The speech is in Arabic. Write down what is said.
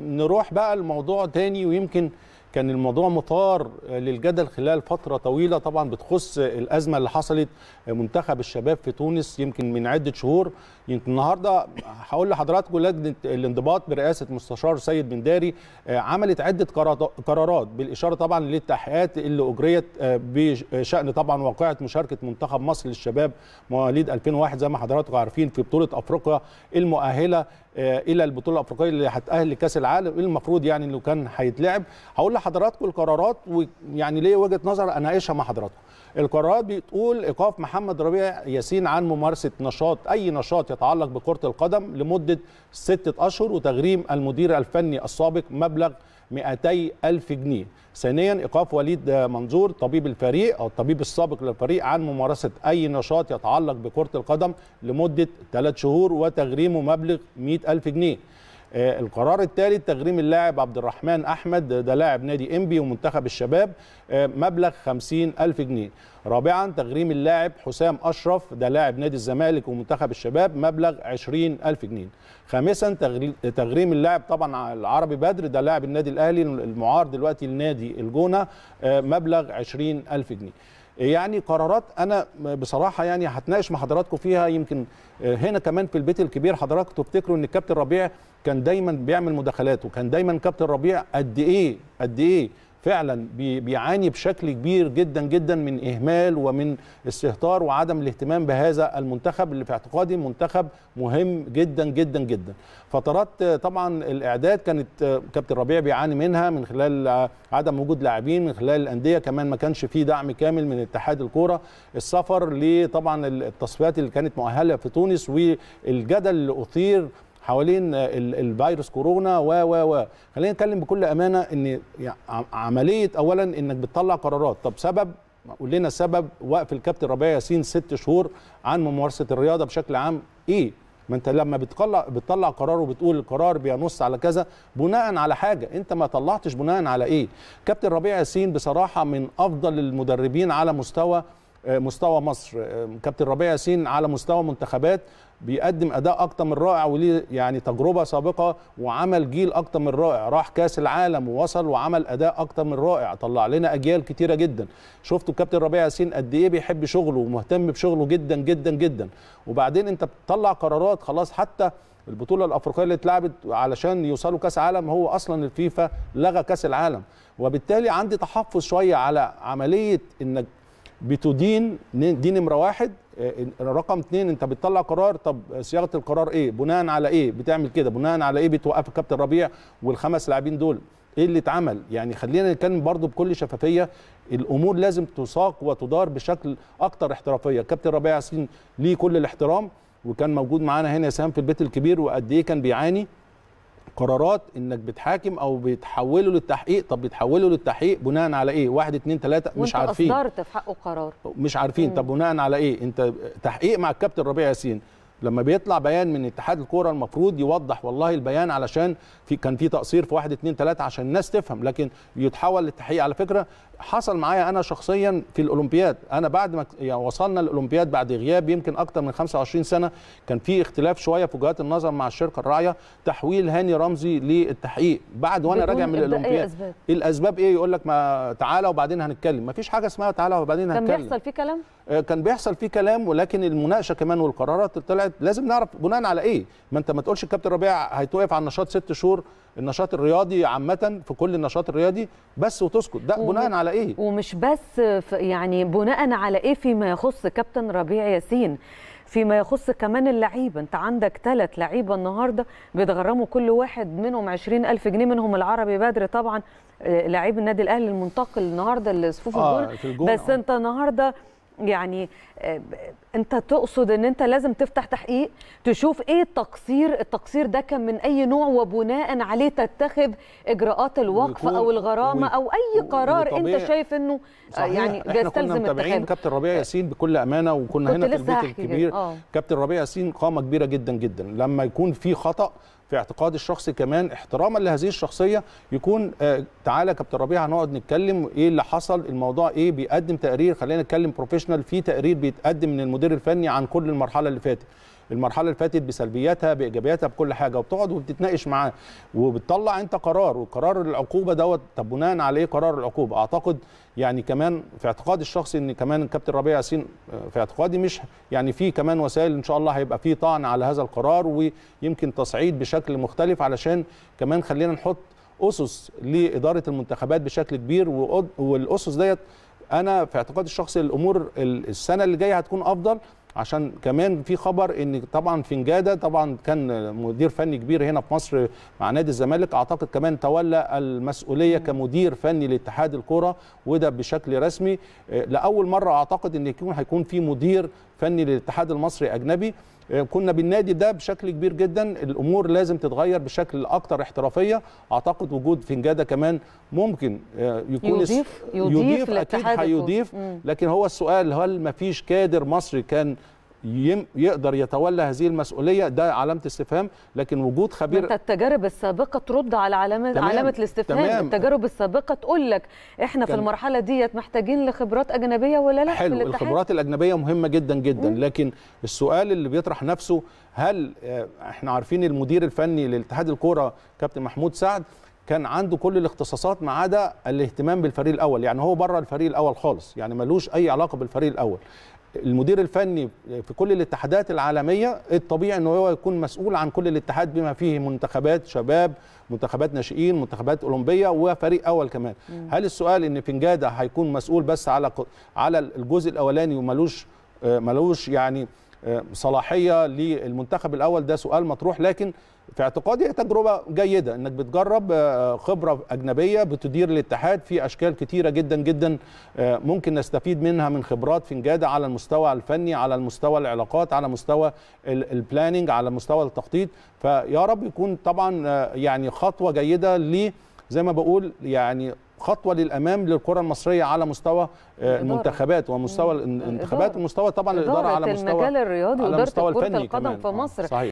نروح بقى الموضوع تاني ويمكن كان الموضوع مطار للجدل خلال فتره طويله طبعا بتخص الازمه اللي حصلت منتخب الشباب في تونس يمكن من عده شهور يمكن النهارده هقول لحضراتكم لجنه الانضباط برئاسه مستشار سيد بنداري آه، عملت عده قرارات بالاشاره طبعا للتحقيقات اللي اجريت آه، بشان طبعا واقعه مشاركه منتخب مصر للشباب مواليد 2001 زي ما حضراتكم عارفين في بطوله افريقيا المؤهله آه، الى البطوله الافريقيه اللي هتاهل لكاس العالم المفروض يعني انه كان هيتلعب هقول لحضراتكم القرارات ويعني ليه وجهه نظر اناقشها مع حضراتكم. القرارات بتقول ايقاف محمد ربيع ياسين عن ممارسه نشاط اي نشاط يتعلق بكره القدم لمده سته اشهر وتغريم المدير الفني السابق مبلغ 200 ألف جنيه ثانيا إيقاف وليد منظور طبيب الفريق أو الطبيب السابق للفريق عن ممارسة أي نشاط يتعلق بكرة القدم لمدة 3 شهور وتغريمه مبلغ 100 ألف جنيه آه، القرار الثالث تغريم اللاعب عبد الرحمن احمد ده لاعب نادي انبي ومنتخب الشباب آه، مبلغ 50 ألف جنيه رابعا تغريم اللاعب حسام أشرف ده لاعب نادي الزمالك ومنتخب الشباب مبلغ 20 ألف جنيه خامسا تغريم اللاعب طبعا العربي بدر ده لاعب النادي الأهلي المعار دلوقتي لنادي الجونة آه، مبلغ 20 ألف جنيه يعني قرارات انا بصراحه يعني هتناقش مع حضراتكم فيها يمكن آه، هنا كمان في البيت الكبير حضراتكم تفتكروا ان الكابتن ربيع كان دايما بيعمل مداخلات وكان دايما كابتن ربيع قد ايه قد ايه فعلا بيعاني بشكل كبير جدا جدا من اهمال ومن استهتار وعدم الاهتمام بهذا المنتخب اللي في اعتقادي منتخب مهم جدا جدا جدا فترات طبعا الاعداد كانت كابتن ربيع بيعاني منها من خلال عدم وجود لاعبين من خلال الانديه كمان ما كانش في دعم كامل من اتحاد الكوره السفر لطبعا التصفيات اللي كانت مؤهله في تونس والجدل اللي اثير حوالين الفيروس كورونا و و و خلينا نتكلم بكل امانه ان عمليه اولا انك بتطلع قرارات طب سبب قول لنا سبب وقف الكابتن ربيع ياسين ست شهور عن ممارسه الرياضه بشكل عام ايه ما انت لما بتطلع بتطلع قرار وبتقول القرار بينص على كذا بناء على حاجه انت ما طلعتش بناء على ايه كابتن ربيع ياسين بصراحه من افضل المدربين على مستوى آه، مستوى مصر آه، كابتن ربيع ياسين على مستوى منتخبات بيقدم اداء اكتر من رائع وليه يعني تجربه سابقه وعمل جيل اكتر من رائع راح كاس العالم ووصل وعمل اداء اكتر من رائع طلع لنا اجيال كتيره جدا شفتوا الكابتن ربيع ياسين قد ايه بيحب شغله ومهتم بشغله جدا جدا جدا وبعدين انت بتطلع قرارات خلاص حتى البطوله الافريقيه اللي اتلعبت علشان يوصلوا كاس عالم هو اصلا الفيفا لغى كاس العالم وبالتالي عندي تحفظ شويه على عمليه انك بتدين دي نمره واحد آه، رقم اثنين انت بتطلع قرار طب صياغه القرار ايه بناء على ايه بتعمل كده بناء على ايه بتوقف الكابتن ربيع والخمس لاعبين دول ايه اللي اتعمل يعني خلينا نتكلم برضو بكل شفافيه الامور لازم تساق وتدار بشكل اكثر احترافيه كابتن ربيع ياسين ليه كل الاحترام وكان موجود معانا هنا يا سهام في البيت الكبير وقد ايه كان بيعاني قرارات انك بتحاكم او بتحوله للتحقيق طب بتحوله للتحقيق بناء على ايه واحد اتنين تلاته مش عارفين اصدرت في حقه قرار مش عارفين مم. طب بناء على ايه انت تحقيق مع الكابتن ربيع ياسين لما بيطلع بيان من اتحاد الكوره المفروض يوضح والله البيان علشان في كان في تقصير في واحد اتنين تلاته عشان الناس تفهم لكن يتحول للتحقيق على فكره حصل معايا انا شخصيا في الاولمبياد انا بعد ما يعني وصلنا الاولمبياد بعد غياب يمكن اكتر من 25 سنه كان في اختلاف شويه في وجهات النظر مع الشركه الراعيه تحويل هاني رمزي للتحقيق بعد وانا راجع من الاولمبياد الأسباب. الاسباب ايه يقول لك ما تعالى وبعدين هنتكلم ما فيش حاجه اسمها تعالى وبعدين هنتكلم كان بيحصل في كلام آه، كان بيحصل فيه كلام ولكن المناقشه كمان والقرارات طلعت لازم نعرف بناء على ايه ما انت ما تقولش الكابتن ربيع هيتوقف على النشاط ست شهور النشاط الرياضي عامه في كل النشاط الرياضي بس وتسكت ده بناء على ايه ومش بس يعني بناء على ايه فيما يخص كابتن ربيع ياسين فيما يخص كمان اللعيبة انت عندك ثلاث لعيبة النهاردة بيتغرموا كل واحد منهم عشرين ألف جنيه منهم العربي بدر طبعا آه، لعيب النادي الأهلي المنتقل النهاردة لصفوف آه الجون بس آه. انت النهاردة يعني آه، انت تقصد ان انت لازم تفتح تحقيق تشوف ايه التقصير التقصير ده كان من اي نوع وبناء عليه تتخذ اجراءات الوقف او الغرامه او اي قرار انت شايف انه آه، يعني يستلزم اتخاذه كابتن ربيع ياسين بكل امانه وكنا هنا في البيت الكبير آه. كابتن ربيع ياسين قامه كبيره جدا جدا لما يكون في خطا في اعتقادي الشخصي كمان احتراما لهذه الشخصيه يكون آه، تعالى كابتن ربيع هنقعد نتكلم ايه اللي حصل الموضوع ايه بيقدم تقرير خلينا نتكلم بروفيشنال في تقرير بيتقدم من المدير الفني عن كل المرحله اللي فاتت المرحله اللي فاتت بسلبياتها بايجابياتها بكل حاجه وبتقعد وبتتناقش معاه وبتطلع انت قرار وقرار العقوبه دوت طب بناء عليه قرار العقوبه اعتقد يعني كمان في اعتقادي الشخصي ان كمان الكابتن ربيع ياسين آه، في اعتقادي مش يعني في كمان وسائل ان شاء الله هيبقى في طعن على هذا القرار ويمكن تصعيد بشكل مختلف علشان كمان خلينا نحط اسس لاداره المنتخبات بشكل كبير والاسس ديت انا في اعتقادي الشخصي الامور السنه اللي جايه هتكون افضل عشان كمان في خبر ان طبعا فنجاده طبعا كان مدير فني كبير هنا في مصر مع نادي الزمالك اعتقد كمان تولى المسؤوليه كمدير فني لاتحاد الكره وده بشكل رسمي آه، لاول مره اعتقد ان يكون هيكون في مدير فني للاتحاد المصري اجنبي آه، كنا بالنادي ده بشكل كبير جدا الامور لازم تتغير بشكل اكثر احترافيه اعتقد وجود فنجاده كمان ممكن آه، يكون يضيف يضيف, يضيف اكيد هيضيف لكن هو السؤال هل ما فيش كادر مصري كان يقدر يتولى هذه المسؤوليه ده علامه استفهام لكن وجود خبير انت التجارب السابقه ترد على علامه تمام علامه الاستفهام تمام التجارب السابقه تقول لك احنا في المرحله ديت محتاجين لخبرات اجنبيه ولا لا حلو الخبرات الاجنبيه مهمه جدا جدا لكن السؤال اللي بيطرح نفسه هل آه، احنا عارفين المدير الفني لاتحاد الكوره كابتن محمود سعد كان عنده كل الاختصاصات ما عدا الاهتمام بالفريق الاول يعني هو بره الفريق الاول خالص يعني ملوش اي علاقه بالفريق الاول المدير الفني في كل الاتحادات العالميه الطبيعي ان هو يكون مسؤول عن كل الاتحاد بما فيه منتخبات شباب منتخبات ناشئين منتخبات اولمبيه وفريق اول كمان مم. هل السؤال ان فنجاده هيكون مسؤول بس على على الجزء الاولاني وملوش آه، ملوش يعني صلاحيه للمنتخب الاول ده سؤال مطروح لكن في اعتقادي هي تجربه جيده انك بتجرب آه، خبره اجنبيه بتدير الاتحاد في اشكال كثيره جدا جدا آه، ممكن نستفيد منها من خبرات فنجاده على المستوى الفني على المستوى العلاقات على مستوى البلاننج على مستوى التخطيط فيا رب يكون طبعا آه، يعني خطوه جيده ل زي ما بقول يعني خطوه للامام للكره المصريه على مستوى آه، الإدارة. المنتخبات ومستوى الانتخابات ومستوى طبعا الاداره على مستوى المجال الرياضي مستوى كره القدم في مصر صحيح.